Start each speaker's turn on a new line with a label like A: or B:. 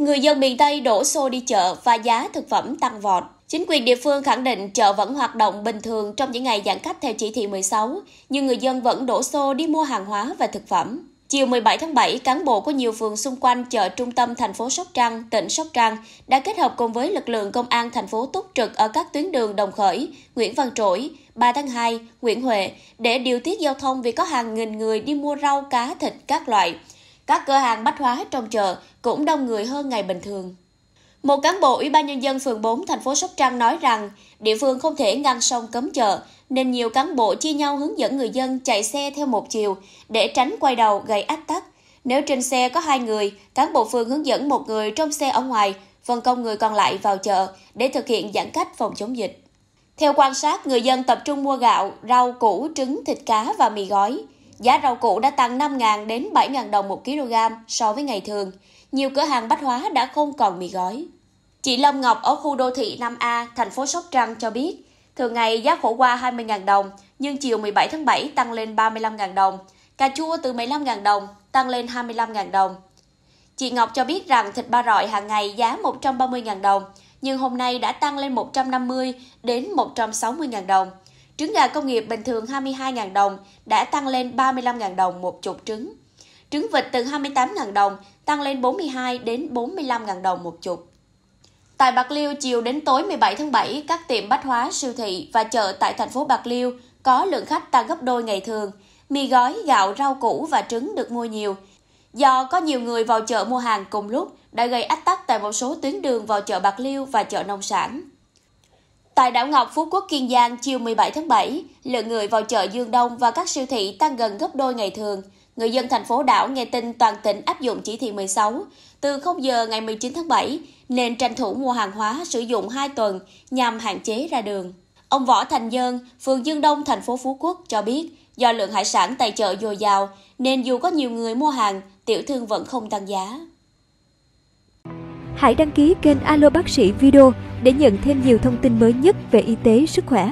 A: Người dân miền Tây đổ xô đi chợ và giá thực phẩm tăng vọt. Chính quyền địa phương khẳng định chợ vẫn hoạt động bình thường trong những ngày giãn cách theo chỉ thị 16, nhưng người dân vẫn đổ xô đi mua hàng hóa và thực phẩm. Chiều 17 tháng 7, cán bộ của nhiều phường xung quanh chợ trung tâm thành phố Sóc Trăng, tỉnh Sóc Trăng đã kết hợp cùng với lực lượng công an thành phố túc trực ở các tuyến đường Đồng Khởi, Nguyễn Văn Trỗi, 3 tháng 2, Nguyễn Huệ để điều tiết giao thông vì có hàng nghìn người đi mua rau, cá, thịt các loại – các cửa hàng bách hóa trong chợ cũng đông người hơn ngày bình thường. Một cán bộ Ủy ban Nhân dân phường 4 thành phố Sóc Trăng nói rằng địa phương không thể ngăn sông cấm chợ, nên nhiều cán bộ chia nhau hướng dẫn người dân chạy xe theo một chiều để tránh quay đầu gây ách tắc. Nếu trên xe có hai người, cán bộ phường hướng dẫn một người trong xe ở ngoài, phân công người còn lại vào chợ để thực hiện giãn cách phòng chống dịch. Theo quan sát, người dân tập trung mua gạo, rau, củ, trứng, thịt cá và mì gói. Giá rau củ đã tăng 5.000 đến 7.000 đồng 1 kg so với ngày thường. Nhiều cửa hàng bách hóa đã không còn mì gói. Chị Lâm Ngọc ở khu đô thị 5A, thành phố Sóc Trăng cho biết, thường ngày giá khổ qua 20.000 đồng, nhưng chiều 17 tháng 7 tăng lên 35.000 đồng, cà chua từ 15.000 đồng tăng lên 25.000 đồng. Chị Ngọc cho biết rằng thịt ba rọi hàng ngày giá 130.000 đồng, nhưng hôm nay đã tăng lên 150 đến 160.000 đồng. Trứng gà công nghiệp bình thường 22.000 đồng đã tăng lên 35.000 đồng một chục trứng. Trứng vịt từ 28.000 đồng tăng lên 42 đến 45.000 đồng một chục. Tại Bạc Liêu, chiều đến tối 17 tháng 7, các tiệm bách hóa, siêu thị và chợ tại thành phố Bạc Liêu có lượng khách tăng gấp đôi ngày thường. Mì gói, gạo, rau củ và trứng được mua nhiều. Do có nhiều người vào chợ mua hàng cùng lúc đã gây ách tắc tại một số tuyến đường vào chợ Bạc Liêu và chợ nông sản. Tại đảo Ngọc, Phú Quốc, Kiên Giang, chiều 17 tháng 7, lượng người vào chợ Dương Đông và các siêu thị tăng gần gấp đôi ngày thường. Người dân thành phố đảo nghe tin toàn tỉnh áp dụng chỉ thị 16 từ 0 giờ ngày 19 tháng 7 nên tranh thủ mua hàng hóa sử dụng 2 tuần nhằm hạn chế ra đường. Ông Võ Thành Dân, phường Dương Đông, thành phố Phú Quốc cho biết do lượng hải sản tại chợ dồi dào nên dù có nhiều người mua hàng, tiểu thương vẫn không tăng giá hãy đăng ký kênh Alo Bác sĩ Video để nhận thêm nhiều thông tin mới nhất về y tế sức khỏe.